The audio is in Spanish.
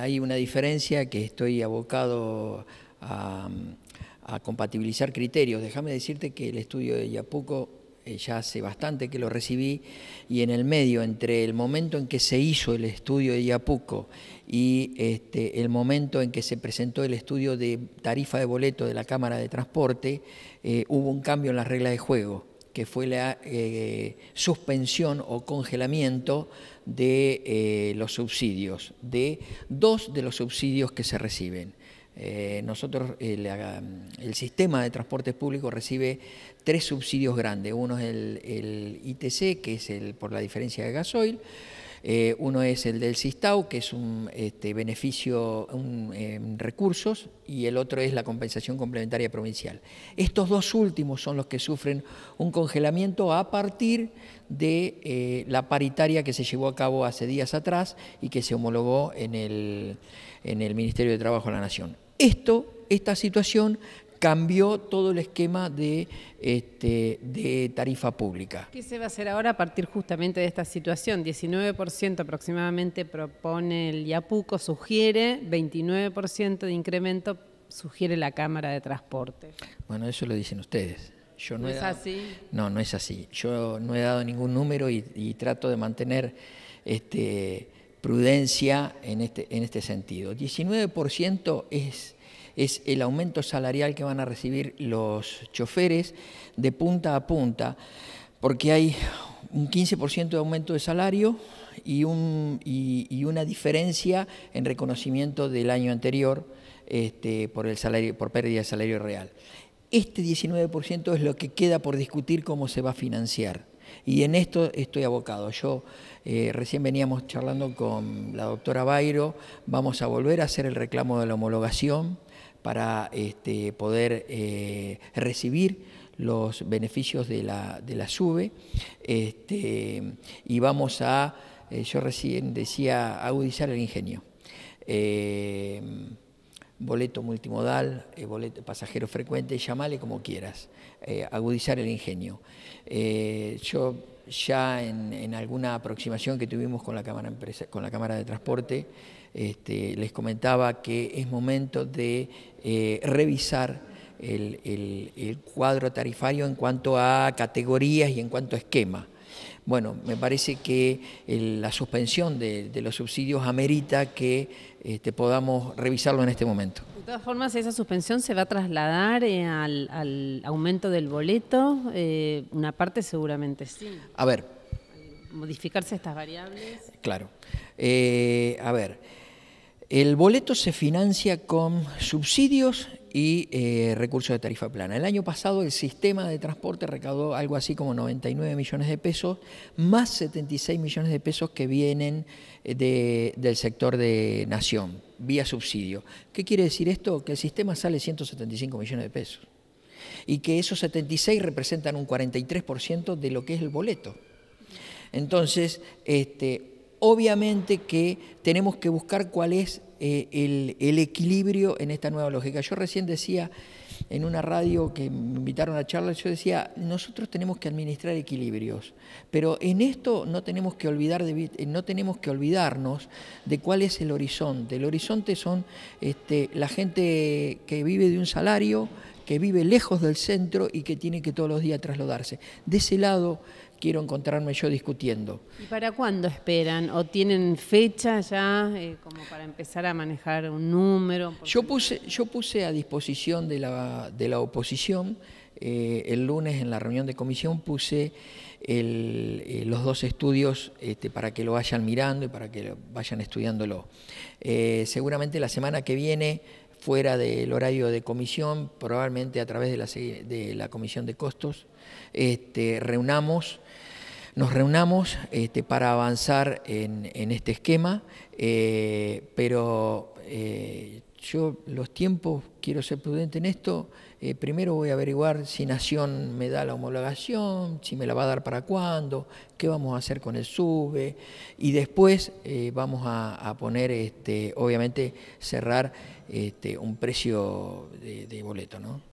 hay una diferencia que estoy abocado a, compatibilizar criterios. Déjame decirte que el estudio de Yapuco eh, ya hace bastante que lo recibí y en el medio entre el momento en que se hizo el estudio de Yapuco y este, el momento en que se presentó el estudio de tarifa de boleto de la Cámara de Transporte, eh, hubo un cambio en las reglas de juego que fue la eh, suspensión o congelamiento de eh, los subsidios, de dos de los subsidios que se reciben. Eh, nosotros, el, sistema de transporte público recibe tres subsidios grandes. Uno es el, el ITC, que es el, por la diferencia de gasoil, eh, uno es el del Sistau, que es un este, beneficio en em, recursos, y el otro es la compensación complementaria provincial. Estos dos últimos son los que sufren un congelamiento a partir de eh, la paritaria que se llevó a cabo hace días atrás y que se homologó en el, en el Ministerio de Trabajo de la Nación. Esto, esta situación cambió todo el esquema este, de, tarifa pública. ¿Qué se va a hacer ahora a partir justamente de esta situación? 19% aproximadamente propone el Iapuco, sugiere 29% de incremento, sugiere la Cámara de Transporte. Bueno, eso lo dicen ustedes. Yo no, es así? No, no es así. Yo no he dado ningún número y, trato de mantener este, prudencia en este, en este sentido. 19% es es el aumento salarial que van a recibir los choferes de punta a punta, porque hay un 15% de aumento de salario y, una diferencia en reconocimiento del año anterior este, por, el salario, por pérdida de salario real. Este 19% es lo que queda por discutir cómo se va a financiar. Y en esto estoy abocado. Yo eh, recién veníamos charlando con la doctora Bairo, vamos a volver a hacer el reclamo de la homologación para este, poder eh, recibir los beneficios de la, de SUBE este, y vamos a, eh, yo recién decía, agudizar el ingenio boleto multimodal, eh, boleto, pasajero frecuente, llamale como quieras, eh, agudizar el ingenio. Eh, yo ya en, alguna aproximación que tuvimos con la Cámara, con la cámara de Transporte, este, les comentaba que es momento de revisar el cuadro tarifario en cuanto a categorías y en cuanto a esquema. Bueno, me parece que la suspensión de, los subsidios amerita que este, podamos revisarlo en este momento. De todas formas, esa suspensión se va a trasladar eh, al, aumento del boleto, eh, una parte seguramente sí. A ver. Modificarse estas variables. Claro. Eh, a ver. El boleto se financia con subsidios y eh, recursos de tarifa plana. El año pasado el sistema de transporte recaudó algo así como 99 millones de pesos, más 76 millones de pesos que vienen eh, del sector de Nación, vía subsidio. ¿Qué quiere decir esto? Que el sistema sale 175 millones de pesos y que esos 76 representan un 43% de lo que es el boleto. Entonces, este, obviamente que tenemos que buscar cuál es eh, el, equilibrio en esta nueva lógica. Yo recién decía en una radio que me invitaron a charla, yo decía, nosotros tenemos que administrar equilibrios, pero en esto no tenemos que, olvidar de, eh, no tenemos que olvidarnos de cuál es el horizonte. El horizonte son este, la gente que vive de un salario, que vive lejos del centro y que tiene que todos los días trasladarse. De ese lado quiero encontrarme yo discutiendo. ¿Y para cuándo esperan? ¿O tienen fecha ya eh, como para empezar a manejar un número? Yo puse, yo puse a disposición de la, de la oposición, eh, el lunes en la reunión de comisión puse... Eh, los dos estudios este, para que lo vayan mirando y para que lo, vayan estudiándolo. seguramente la semana que viene fuera del horario de comisión, probablemente a través de la, de la comisión de costos, este, reunamos, nos reunamos este, para avanzar en, este esquema, eh, pero eh, yo los tiempos, quiero ser prudente en esto, eh, primero voy a averiguar si Nación me da la homologación, si me la va a dar para cuándo, qué vamos a hacer con el SUBE, y después eh, vamos a, poner, este, obviamente, cerrar este, un precio de, de boleto, ¿no?